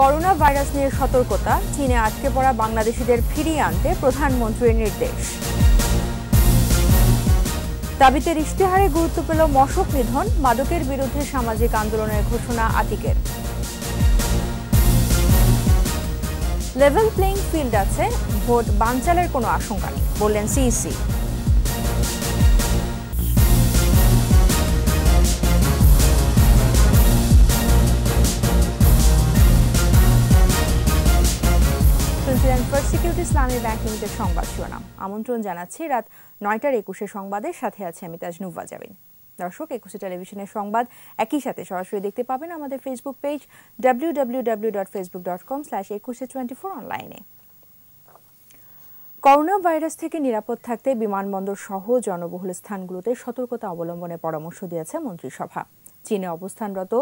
corona virus নিয়ে সতর্কতা চীনে আটকে পড়া বাংলাদেশিদের ফিরিয়ে আনতে প্রধানমন্ত্রীর নির্দেশ দাবিতে ইশতেহারে গুরুত্ব পেল মশক নিধন মাদকের বিরুদ্ধে সামাজিক আন্দোলনের ঘোষণা আতিকের লেভেল প্লেইং ফিল্ড আছে ভোট বানচালের কোনো আশঙ্কা নেই বললেন সিইসি ইসলামী ব্যাংক লিমিটেড সংবাদ শিরোনাম আমন্ত্রণ জানাচ্ছি রাত নয়টার একুশে সংবাদে সাথে আছে আমি তাজনুব্বা জাবিন দর্শক একুশে টেলিভিশনের সংবাদ একই সাথে সরাসরি দেখতে পাবেন আমাদের Facebook page W W W dot Facebook dot com slash Ekushey twenty four অনলাইনে করোনা ভাইরাস থেকে নিরাপদ থাকতে বিমানবন্দর সহ জনবহুল স্থানগুলোতে সতর্কতা অবলম্বনে পরামর্শ দিয়েছে মন্ত্রিসভা চীনে অবস্থানরত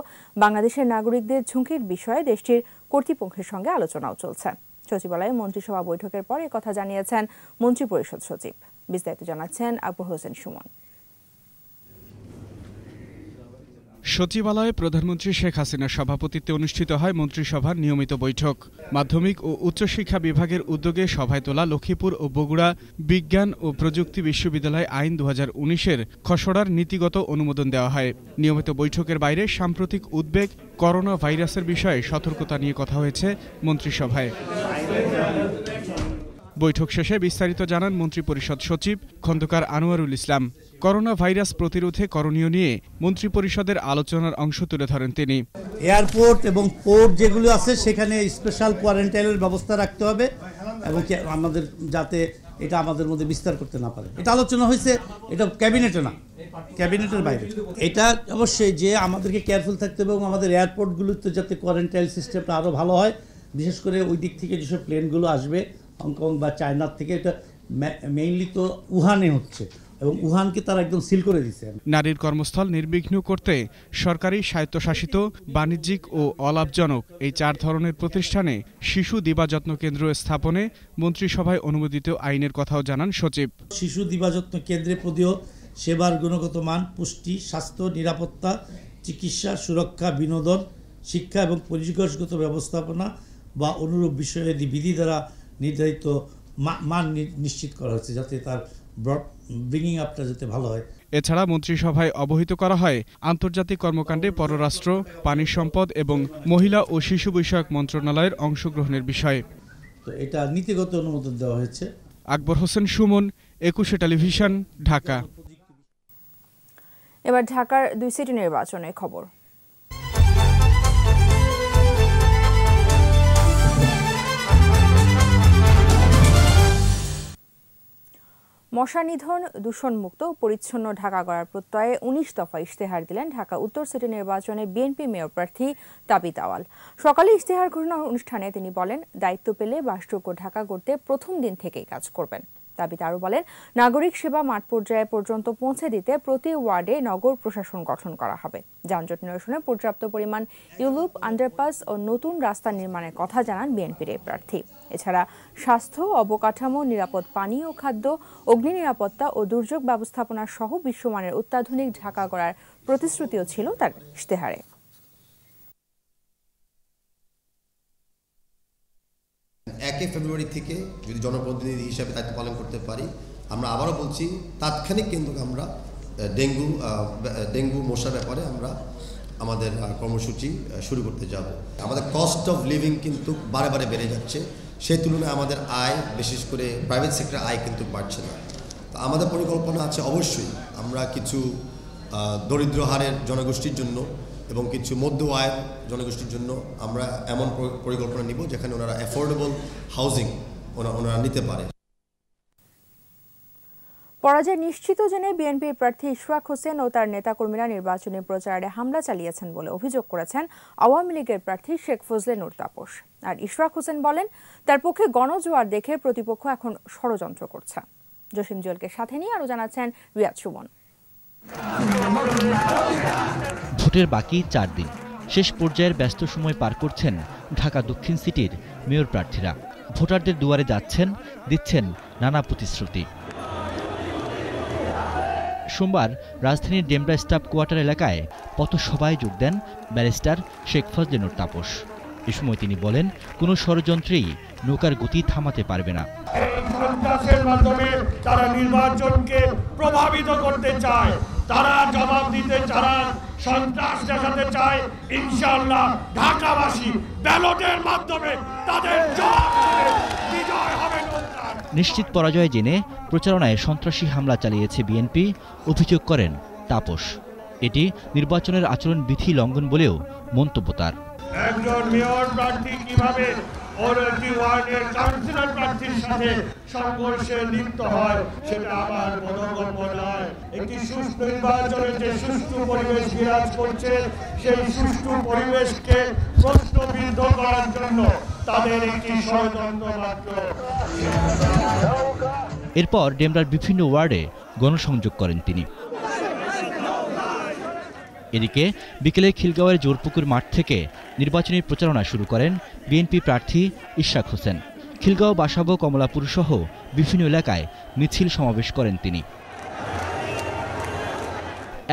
বাংলাদেশের নাগরিকদের ঝুঁকির বিষয়ে দেশটির কর্তৃপক্ষের সঙ্গে আলোচনাও চলছে সচিবালয়ে মন্ত্রিসভা বৈঠকের পর কথা জানিয়েছেন মন্ত্রিপরিষদ সচিব বিস্তারিত জানাচ্ছেন আবু হোসেন সুমন সচিবালয়ে প্রধানমন্ত্রী শেখ হাসিনার সভাপতিত্বে অনুষ্ঠিত হয় মন্ত্রিসভার নিয়মিত বৈঠক মাধ্যমিক ও উচ্চশিক্ষা বিভাগের উদ্যোগে সভায় তোলা লক্ষ্মীপুর ও বগুড়া বিজ্ঞান ও প্রযুক্তি বিশ্ববিদ্যালয় আইন দু হাজার উনিশের খসড়ার নীতিগত অনুমোদন দেওয়া হয় নিয়মিত বৈঠকের বাইরে সাম্প্রতিক উদ্বেগ করোনা ভাইরাসের বিষয়ে সতর্কতা নিয়ে কথা হয়েছে মন্ত্রিসভায় বৈঠক শেষে বিস্তারিত জানান মন্ত্রিপরিষদ সচিব খন্দকার আনোয়ারুল ইসলাম করোনা ভাইরাস প্রতিরোধে করণীয় নিয়ে মন্ত্রিপরিষদের আলোচনার অংশ তুলে ধরেন তিনি এয়ারপোর্ট এবং পোর্ট যেগুলো আছে সেখানে স্পেশাল কোয়ারেন্টাইনের ব্যবস্থা রাখতে হবে এবং আমাদের যাতে এটা আমাদের মধ্যে বিস্তার করতে না পারে এটা আলোচনা হয়েছে এটা ক্যাবিনেটে না ক্যাবিনেটের বাইরে এটা অবশ্যই যে আমাদেরকে কেয়ারফুল থাকতে হবে এবং আমাদের এয়ারপোর্টগুলোতে যাতে কোয়ারেন্টাইন সিস্টেমটা আরও ভালো হয় বিশেষ করে ওই দিক থেকে যেসব প্লেনগুলো আসবে হংকং বা চায়নার থেকে এটা মেইনলি তো উহানে হচ্ছে এবং উহানকে তারা একদম সিল করে দিচ্ছে নারীর কর্মস্থল নির্বিঘ্ন করতে সরকারি স্বায়ত্তশাসিত বাণিজ্যিক ও অলাভজনক এই চার ধরনের প্রতিষ্ঠানে শিশু দিবাযত্ন কেন্দ্র স্থাপনে মন্ত্রিসভায় অনুমোদিত আইনের কথাও জানান সচিব শিশু দিবাযত্ন কেন্দ্রে প্রতিও সেবার গুণগত মান পুষ্টি স্বাস্থ্য নিরাপত্তা চিকিৎসা সুরক্ষা বিনোদন শিক্ষা এবং পরিবেশগত ব্যবস্থাপনা বা অনুরূপ বিষয়ে বিধি দ্বারা নির্ধারিত মান নিশ্চিত করা হচ্ছে যাতে তার ব্রিঙিং আপটা যাতে ভালো হয় এছাড়া মন্ত্রিসভায় অবহিত করা হয় আন্তর্জাতিক কর্মকাণ্ডে পররাষ্ট্র পানি সম্পদ এবং মহিলা ও শিশু বিষয়ক মন্ত্রণালয়ের অংশগ্রহণের বিষয়ে তো এটা নীতিগত অনুমোদন দেওয়া হয়েছে আকবর হোসেন সুমন একুশে টেলিভিশন ঢাকা এবার ঢাকার দুই সিটি নির্বাচনের খবর মশা নিধন দূষণমুক্ত পরিচ্ছন্ন ঢাকা গড়ার প্রত্যয়ে উনিশ দফা ইশতেহার দিলেন ঢাকা উত্তর সিটি নির্বাচনে বিএনপি মেয়র প্রার্থী তাবি আওয়াল সকালে ইশতেহার ঘোষণা অনুষ্ঠানে তিনি বলেন দায়িত্ব পেলে বাসযোগ্য ঢাকা গড়তে প্রথম দিন থেকেই কাজ করবেন দাবিতে আরও বলেন নাগরিক সেবা মাঠ পর্যায়ে পর্যন্ত পৌঁছে দিতে প্রতি ওয়ার্ডে নগর প্রশাসন গঠন করা হবে যানজট নিরসনে পর্যাপ্ত পরিমাণ ইউলুপ আন্ডারপাস ও নতুন রাস্তা নির্মাণের কথা জানান বিএনপির এই প্রার্থী এছাড়া স্বাস্থ্য অবকাঠামো নিরাপদ পানি ও খাদ্য অগ্নি নিরাপত্তা ও দুর্যোগ ব্যবস্থাপনা সহ বিশ্বমানের অত্যাধুনিক ঢাকা করার প্রতিশ্রুতিও ছিল তার ইশতেহারে একে ফেব্রুয়ারি থেকে যদি জনপ্রতিনিধি হিসাবে দায়িত্ব পালন করতে পারি আমরা আবারও বলছি তাৎক্ষণিক কিন্তু আমরা ডেঙ্গু ডেঙ্গু মশার ব্যাপারে আমরা আমাদের কর্মসূচি শুরু করতে যাব আমাদের কস্ট অফ লিভিং কিন্তু বারে বারে বেড়ে যাচ্ছে সেই তুলনায় আমাদের আয় বিশেষ করে প্রাইভেট সেক্টর আয় কিন্তু বাড়ছে না তো আমাদের পরিকল্পনা আছে অবশ্যই আমরা কিছু দরিদ্র হারের জনগোষ্ঠীর জন্য এবং কিছু মধ্য আয়ের জনগোষ্ঠীর জন্য আমরা এমন পরিকল্পনা নিব যেখানে ওনারা অ্যাফোর্ডেবল হাউজিং ওনারা নিতে পারে পরাজয় নিশ্চিত জেনে বিএনপি প্রার্থী ইশফাক হোসেন ও তার নেতাকর্মীরা নির্বাচনী প্রচারে হামলা চালিয়েছেন বলে অভিযোগ করেছেন আওয়ামী লীগের প্রার্থী শেখ ফজলে নুর তাপস আর ইশফাক হোসেন বলেন তার পক্ষে গণজোয়ার দেখে প্রতিপক্ষ এখন ষড়যন্ত্র করছে জসিম জলকে সাথে নিয়ে আরও জানাচ্ছেন রিয়াজ সুমন ভোটের বাকি চার দিন শেষ পর্যায়ের ব্যস্ত সময় পার করছেন ঢাকা দক্ষিণ সিটির মেয়র প্রার্থীরা ভোটারদের দুয়ারে যাচ্ছেন দিচ্ছেন নানা প্রতিশ্রুতি সোমবার রাজধানীর ডেমরা স্টাফ কোয়ার্টার এলাকায় পথসভায় যোগ দেন ব্যারিস্টার শেখ ফজলেনুর তাপস এ সময় তিনি বলেন কোনো ষড়যন্ত্রেই নৌকার গতি থামাতে পারবে না তারা নির্বাচনকে প্রভাবিত করতে চায় তারা জবাব দিতে চান সন্ত্রাস দেখাতে চায় ইনশাল্লাহ ঢাকাবাসী ব্যালটের মাধ্যমে তাদের বিজয় হবে নিশ্চিত পরাজয় জেনে প্রচারণায় সন্ত্রাসী হামলা চালিয়েছে বিএনপি অভিযোগ করেন তাপস এটি নির্বাচনের আচরণ বিধি লঙ্ঘন বলেও মন্তব্য তার একজন মেয়র প্রার্থী কিভাবে ওরটি ওয়ার্ডের কাউন্সিলর প্রার্থীর সাথে সংঘর্ষে লিপ্ত হয় সেটা আমার বোধগম্য নয় একটি সুস্থ নির্বাচনের যে সুষ্ঠু পরিবেশ বিরাজ করছে সেই সুষ্ঠু পরিবেশকে প্রশ্নবিদ্ধ করার জন্য তাদের একটি ষড়যন্ত্র মাত্র এরপর ডেমরার বিভিন্ন ওয়ার্ডে গণসংযোগ করেন তিনি এদিকে বিকেলে খিলগাঁওয়ের জোরপুকুর মাঠ থেকে নির্বাচনী প্রচারণা শুরু করেন বিএনপি প্রার্থী ইশাক হোসেন খিলগাঁও বাসাবো কমলাপুর সহ বিভিন্ন এলাকায় মিছিল সমাবেশ করেন তিনি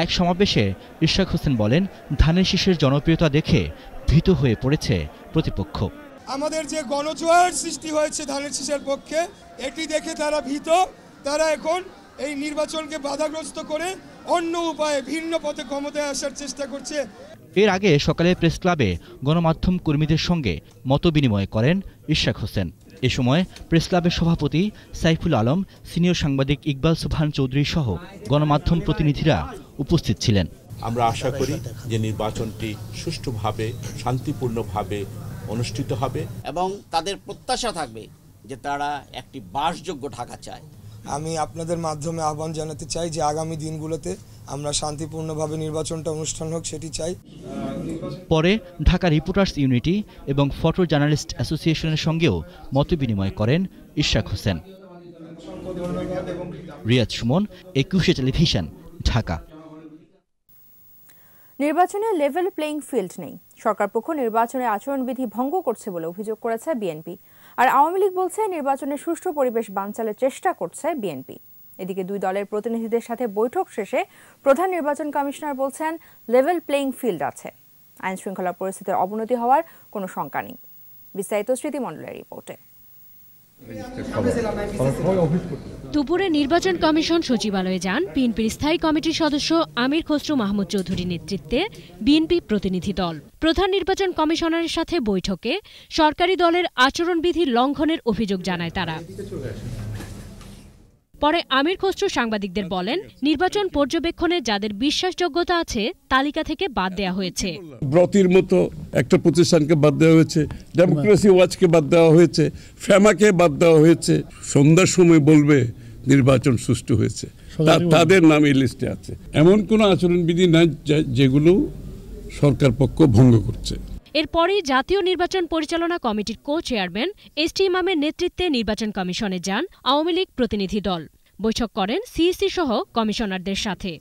এক সমাবেশে ইশাক হোসেন বলেন ধানের শীষের জনপ্রিয়তা দেখে ভীত হয়ে পড়েছে প্রতিপক্ষ আমাদের যে গণজোয়ার সৃষ্টি হয়েছে ধানের শীষের পক্ষে এটি দেখে তারা ভীত তারা এখন এই নির্বাচনকে বাধাগ্রস্ত করে অন্য উপায়ে ভিন্ন পথে ক্ষমতায় আসার চেষ্টা করছে এর আগে সকালে প্রেস ক্লাবে গণমাধ্যম কর্মীদের সঙ্গে মতবিনিময় করেন ইশাক হোসেন এ সময় প্রেস ক্লাবের সভাপতি সাইফুল আলম সিনিয়র সাংবাদিক ইকবাল সুহান চৌধুরী সহ গণমাধ্যম প্রতিনিধিরা উপস্থিত ছিলেন আমরা আশা করি যে নির্বাচনটি সুষ্ঠুভাবে শান্তিপূর্ণভাবে অনুষ্ঠিত হবে এবং তাদের প্রত্যাশা থাকবে যে তারা একটি বাসযোগ্য ঢাকা চায় আমি আপনাদের মাধ্যমে আহ্বান জানাতে চাই যে আগামী দিনগুলোতে আমরা শান্তিপূর্ণভাবে নির্বাচনটা অনুষ্ঠান হোক সেটি চাই পরে ঢাকা রিপোর্টার্স ইউনিটি এবং ফটো জার্নালিস্ট অ্যাসোসিয়েশনের সঙ্গেও মতবিনিময় করেন ইশাক হোসেন রিয়াজ সুমন একুশে টেলিভিশন ঢাকা নির্বাচনে লেভেল প্লেইং ফিল্ড নেই সরকার পক্ষ নির্বাচনে আচরণবিধি ভঙ্গ করছে বলে অভিযোগ করেছে বিএনপি আর আওয়ামী লীগ বলছে নির্বাচনে সুষ্ঠু পরিবেশ বানচালের চেষ্টা করছে বিএনপি এদিকে দুই দলের প্রতিনিধিদের সাথে বৈঠক শেষে প্রধান নির্বাচন কমিশনার বলছেন লেভেল প্লেইং ফিল্ড আছে আইন শৃঙ্খলা পরিস্থিতির অবনতি হওয়ার কোনো শঙ্কা নেই বিস্তারিত স্মৃতিমণ্ডলের রিপোর্টে দুপুরে নির্বাচন কমিশন সচিবালয়ে যান বিএনপির স্থায়ী কমিটির সদস্য আমির খসরু মাহমুদ চৌধুরীর নেতৃত্বে বিএনপি প্রতিনিধি দল প্রধান নির্বাচন কমিশনারের সাথে বৈঠকে সরকারি দলের আচরণবিধি লঙ্ঘনের অভিযোগ জানায় তারা পরে আমির খসরু সাংবাদিকদের বলেন নির্বাচন পর্যবেক্ষণে যাদের বিশ্বাসযোগ্যতা আছে তালিকা থেকে বাদ দেওয়া হয়েছে ব্রতির মতো একটা প্রতিষ্ঠানকে বাদ দেওয়া হয়েছে ডেমোক্রেসি ওয়াচকে বাদ দেওয়া হয়েছে ফেমাকে বাদ দেওয়া হয়েছে সন্ধ্যার সময় বলবে নির্বাচন সুষ্ঠু হয়েছে তাদের নাম এই লিস্টে আছে এমন কোনো আচরণবিধি নাই যেগুলো সরকার পক্ষ ভঙ্গ করছে এরপরে জাতীয় নির্বাচন পরিচালনা কমিটির কো চেয়ারম্যান এস টি ইমামের নেতৃত্বে নির্বাচন কমিশনে যান আওয়ামী লীগ প্রতিনিধি দল বৈঠক করেন সিইসি সহ কমিশনারদের সাথে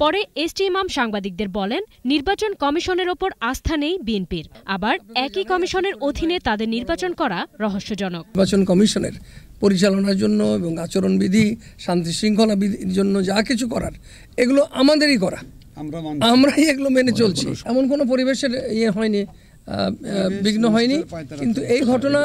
পরে এস টি ইমাম সাংবাদিকদের বলেন নির্বাচন কমিশনের ওপর আস্থা নেই বিএনপির আবার একই কমিশনের অধীনে তাদের নির্বাচন করা রহস্যজনক নির্বাচন কমিশনের পরিচালনার জন্য এবং আচরণবিধি শান্তি শৃঙ্খলা বিধির জন্য যা কিছু করার এগুলো আমাদেরই করা আমরাই এগুলো মেনে চলছি এমন কোনো পরিবেশের ইয়ে হয়নি বিঘ্ন হয়নি কিন্তু এই ঘটনা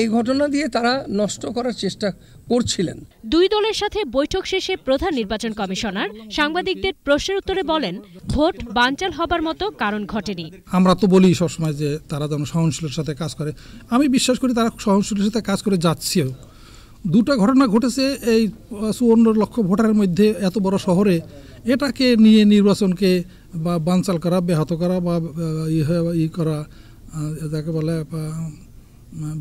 এই ঘটনা দিয়ে তারা নষ্ট করার চেষ্টা করছিলেন দুই দলের সাথে বৈঠক শেষে প্রধান নির্বাচন কমিশনার সাংবাদিকদের প্রশ্নের উত্তরে বলেন ভোট বানচাল হবার মতো কারণ ঘটেনি আমরা তো বলি সবসময় যে তারা যেন সহনশীলের সাথে কাজ করে আমি বিশ্বাস করি তারা সহনশীলের সাথে কাজ করে যাচ্ছেও দুটো ঘটনা ঘটেছে এই চুয়ান্ন লক্ষ ভোটারের মধ্যে এত বড় শহরে এটাকে নিয়ে নির্বাচনকে বা বানচাল করা ব্যাহত করা বা ইয়ে ই করা যাকে বলে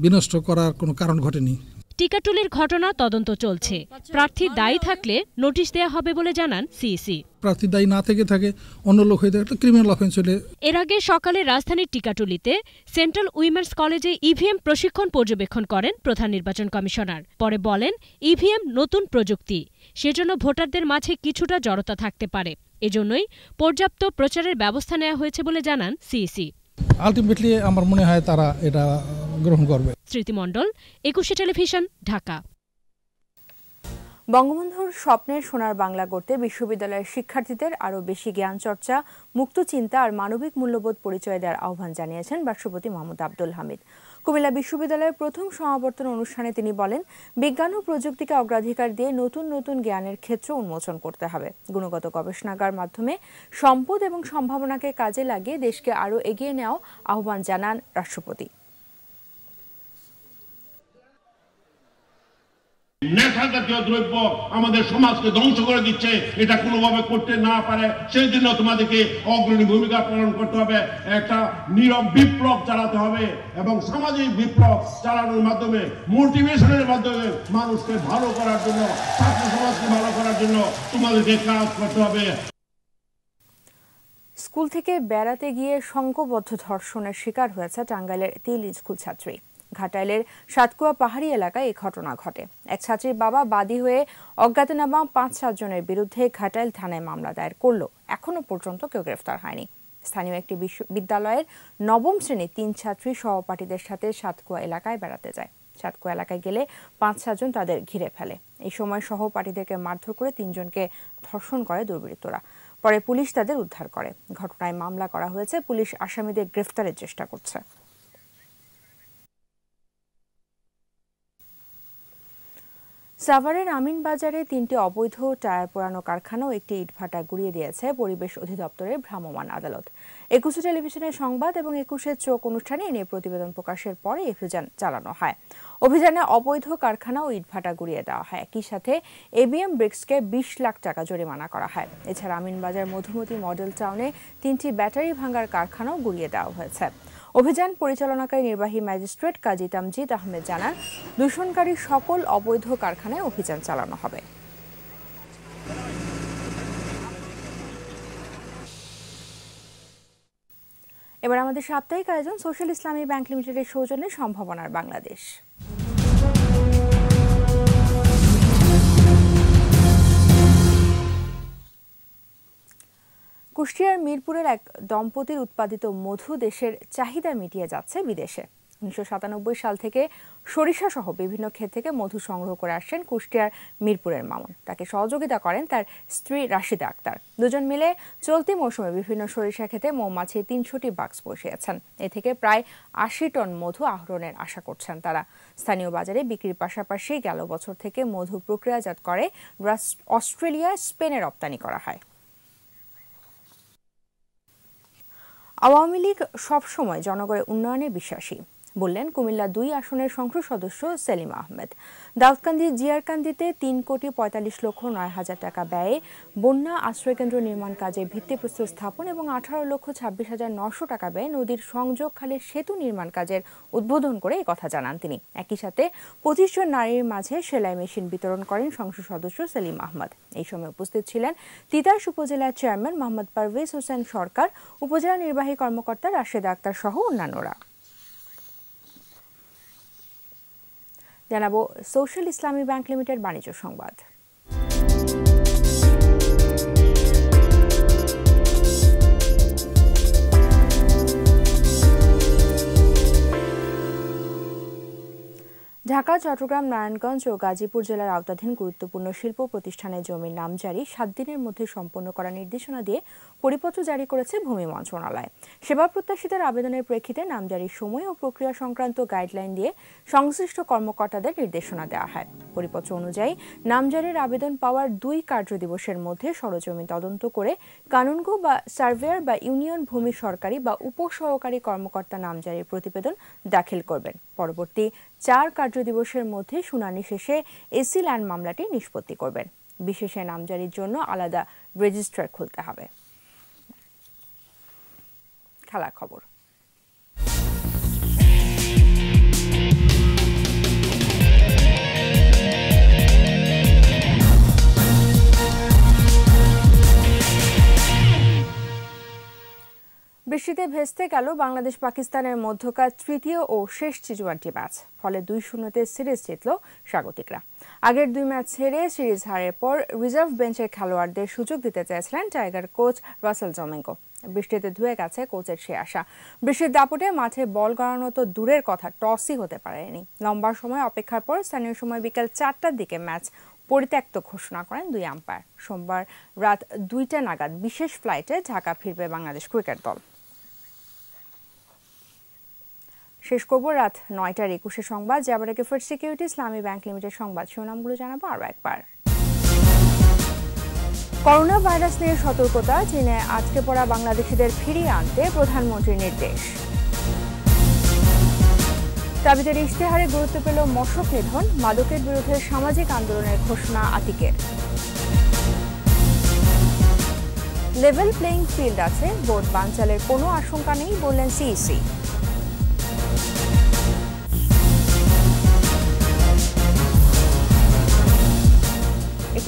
বিনষ্ট করার কোনো কারণ ঘটেনি টিকাটুলির ঘটনা তদন্ত চলছে প্রার্থী দায়ী থাকলে নোটিশ দেয়া হবে বলে জানান সিইসি প্রার্থী দায়ী না থেকে থাকে অন্য লোক হয়ে একটা ক্রিমিনাল অফেন্স হলে এর আগে সকালে রাজধানীর টিকাটুলিতে সেন্ট্রাল উইমেন্স কলেজে ইভিএম প্রশিক্ষণ পর্যবেক্ষণ করেন প্রধান নির্বাচন কমিশনার পরে বলেন ইভিএম নতুন প্রযুক্তি সেজন্য ভোটারদের মাঝে কিছুটা জড়তা থাকতে পারে এজন্যই পর্যাপ্ত প্রচারের ব্যবস্থা নেওয়া হয়েছে বলে জানান সিইসি আলটিমেটলি আমার মনে হয় তারা এটা গ্রহণ করবে স্মৃতিমণ্ডল একুশে টেলিভিশন ঢাকা বঙ্গবন্ধুর স্বপ্নের সোনার বাংলা গড়তে বিশ্ববিদ্যালয়ের শিক্ষার্থীদের আরও বেশি জ্ঞান চর্চা মুক্ত চিন্তা আর মানবিক মূল্যবোধ পরিচয় দেওয়ার আহ্বান জানিয়েছেন রাষ্ট্রপতি মোহাম্মদ আব্দুল হামিদ কুমিল্লা বিশ্ববিদ্যালয়ের প্রথম সমাবর্তন অনুষ্ঠানে তিনি বলেন বিজ্ঞান ও প্রযুক্তিকে অগ্রাধিকার দিয়ে নতুন নতুন জ্ঞানের ক্ষেত্র উন্মোচন করতে হবে গুণগত গবেষণাগার মাধ্যমে সম্পদ এবং সম্ভাবনাকে কাজে লাগিয়ে দেশকে আরও এগিয়ে নেওয়া আহ্বান জানান রাষ্ট্রপতি নেশা জাতীয় দ্রব্য আমাদের সমাজকে ধ্বংস করে দিচ্ছে এটা কোনোভাবে করতে না পারে সেই জন্য তোমাদেরকে অগ্রণী ভূমিকা পালন করতে হবে একটা নীরব বিপ্লব চালাতে হবে এবং সামাজিক বিপ্লব চালানোর মাধ্যমে মোটিভেশনের মাধ্যমে মানুষকে ভালো করার জন্য ছাত্র সমাজকে ভালো করার জন্য তোমাদেরকে কাজ করতে হবে স্কুল থেকে বেড়াতে গিয়ে সংঘবদ্ধ ধর্ষণের শিকার হয়েছে টাঙ্গাইলের তিল স্কুল ছাত্রী ঘাটাইলের সাতকুয়া পাহাড়ি এলাকায় এই ঘটনা ঘটে এক ছাত্রীর বাবা বাদী হয়ে অজ্ঞাতনামা পাঁচ সাতজনের বিরুদ্ধে ঘাটাইল থানায় মামলা দায়ের করল এখনও পর্যন্ত কেউ গ্রেফতার হয়নি স্থানীয় একটি বিদ্যালয়ের নবম শ্রেণীর তিন ছাত্রী সহপাঠীদের সাথে সাতকুয়া এলাকায় বেড়াতে যায় সাতকুয়া এলাকায় গেলে পাঁচ সাতজন তাদের ঘিরে ফেলে এই সময় সহপাঠীদেরকে মারধর করে তিনজনকে ধর্ষণ করে দুর্বৃত্তরা পরে পুলিশ তাদের উদ্ধার করে ঘটনায় মামলা করা হয়েছে পুলিশ আসামিদের গ্রেফতারের চেষ্টা করছে সাভারের আমিন বাজারে তিনটি অবৈধ টায়ার পোড়ানো কারখানা ও একটি ইটভাটা গুড়িয়ে দিয়েছে পরিবেশ অধিদপ্তরের ভ্রাম্যমাণ আদালত একুশে টেলিভিশনের সংবাদ এবং একুশের চোখ অনুষ্ঠানে এ নিয়ে প্রতিবেদন প্রকাশের পরে অভিযান চালানো হয় অভিযানে অবৈধ কারখানা ও ইটভাটা গুড়িয়ে দেওয়া হয় একই সাথে এবিএম ব্রিক্সকে বিশ লাখ টাকা জরিমানা করা হয় এছাড়া আমিনবাজার মধুমতি মডেল টাউনে তিনটি ব্যাটারি ভাঙ্গার কারখানাও গুড়িয়ে দেওয়া হয়েছে অভিযান পরিচালনাকারী নির্বাহী ম্যাজিস্ট্রেট কাজী তামজিদ আহমেদ জানান দূষণকারী সকল অবৈধ কারখানায় অভিযান চালানো হবে এবার আমাদের সাপ্তাহিক আয়োজন সোশ্যাল ইসলামী ব্যাংক লিমিটেডের সৌজন্যে সম্ভাবনার বাংলাদেশ কুষ্টিয়ার মিরপুরের এক দম্পতির উৎপাদিত মধু দেশের চাহিদা মিটিয়ে যাচ্ছে বিদেশে উনিশশো সাল থেকে সরিষা সহ বিভিন্ন ক্ষেত থেকে মধু সংগ্রহ করে আসছেন কুষ্টিয়ার মিরপুরের মামুন তাকে সহযোগিতা করেন তার স্ত্রী রাশিদা আক্তার দুজন মিলে চলতি মৌসুমে বিভিন্ন সরিষা ক্ষেতে মৌমাছি তিনশোটি বাক্স বসিয়েছেন এ থেকে প্রায় আশি টন মধু আহরণের আশা করছেন তারা স্থানীয় বাজারে বিক্রির পাশাপাশি গেল বছর থেকে মধু প্রক্রিয়াজাত করে অস্ট্রেলিয়া স্পেনে রপ্তানি করা হয় আওয়ামী লীগ সবসময় জনগণের উন্নয়নে বিশ্বাসী বললেন কুমিল্লা দুই আসনের সংসদ সদস্য সেলিম আহমেদ দাউদকান্দি জিয়ারকান্দিতে তিন কোটি পঁয়তাল্লিশ লক্ষ নয় হাজার টাকা ব্যয়ে বন্যা আশ্রয়কেন্দ্র নির্মাণ কাজে ভিত্তিপ্রস্তর স্থাপন এবং আঠারো লক্ষ ছাব্বিশ হাজার নশো টাকা ব্যয়ে নদীর সংযোগ খালের সেতু নির্মাণ কাজের উদ্বোধন করে কথা জানান তিনি একই সাথে পঁচিশ জন নারীর মাঝে সেলাই মেশিন বিতরণ করেন সংসদ সদস্য সেলিম আহমদ এই সময় উপস্থিত ছিলেন তিতাস উপজেলার চেয়ারম্যান মোহাম্মদ পারভেজ হোসেন সরকার উপজেলা নির্বাহী কর্মকর্তা রাশেদ আক্তার সহ অন্যান্যরা জানাবো সোশ্যাল ইসলামী ব্যাংক লিমিটেড বাণিজ্য সংবাদ চট্টগ্রাম নারায়ণগঞ্জ ও গাজীপুর জেলার আওতাধীন গুরুত্বপূর্ণ শিল্প প্রতিষ্ঠানের জমির নাম জারি সাত দিনের মধ্যে সম্পন্ন করার নির্দেশনা দিয়ে পরিপত্র জারি করেছে ভূমি মন্ত্রণালয় সেবা প্রত্যাশীদের আবেদনের প্রেক্ষিতে নাম জারির সময় ও প্রক্রিয়া সংক্রান্ত গাইডলাইন দিয়ে সংশ্লিষ্ট কর্মকর্তাদের নির্দেশনা দেওয়া হয় পরিপত্র অনুযায়ী নাম জারির আবেদন পাওয়ার দুই কার্য দিবসের মধ্যে সরজমি তদন্ত করে কানুনগো বা সার্ভেয়ার বা ইউনিয়ন ভূমি সরকারি বা উপসহকারী কর্মকর্তা নাম জারির প্রতিবেদন দাখিল করবেন পরবর্তী চার কার্যদিবসের মধ্যে শুনানি শেষে এসি ল্যান্ড মামলাটি নিষ্পত্তি করবেন বিশেষে নামজারির জন্য আলাদা রেজিস্ট্রার খুলতে হবে খেলার খবর বৃষ্টিতে ভেস্তে গেল বাংলাদেশ পাকিস্তানের মধ্যকার তৃতীয় ও শেষ টি টোয়েন্টি ম্যাচ ফলে দুই শূন্যতে সিরিজ জিতল স্বাগতিকরা আগের দুই ম্যাচ ছেড়ে সিরিজ হারের পর রিজার্ভ বেঞ্চের খেলোয়াড়দের সুযোগ দিতে চেয়েছিলেন টাইগার কোচ রাসেল জমেঙ্গো বৃষ্টিতে ধুয়ে গেছে কোচের সে আশা বৃষ্টির দাপটে মাঠে বল গড়ানো তো দূরের কথা টসই হতে পারেনি লম্বা সময় অপেক্ষার পর স্থানীয় সময় বিকেল চারটার দিকে ম্যাচ পরিত্যক্ত ঘোষণা করেন দুই আম্পায়ার সোমবার রাত দুইটা নাগাদ বিশেষ ফ্লাইটে ঢাকা ফিরবে বাংলাদেশ ক্রিকেট দল শেষ করব রাত নয়টার একুশে সংবাদ যাবার আগে first security Islami bank limited সংবাদ শিরোনামগুলো জানাবো আরও একবার করোনা ভাইরাস নিয়ে সতর্কতা চীনে আজকে পড়া বাংলাদেশিদের ফিরিয়ে আনতে প্রধানমন্ত্রীর নির্দেশ তাবিদের ইশতেহারে গুরুত্ব পেল মশক নিধন মাদকের বিরুদ্ধে সামাজিক আন্দোলনের ঘোষণা আতিকের লেভেল প্লেইং ফিল্ড আছে বোর্ড বানচালের কোনো আশঙ্কা নেই বললেন সিইসি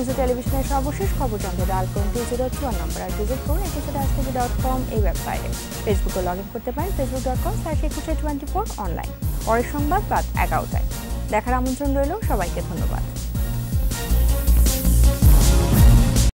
ডিজি টেলিভিশনের সর্বশেষ খবর জানতে ডায়াল করুন টু জিরো চুয়ান্ন নম্বর আর ভিজিট করুন একুশে ডাস টিভি ডট কম এই ওয়েবসাইটে ফেসবুকে লগ ইন করতে পারেন Facebook dot com slash Ekushey twenty four online পরের সংবাদ রাত এগারোটায় দেখার আমন্ত্রণ রইল সবাইকে ধন্যবাদ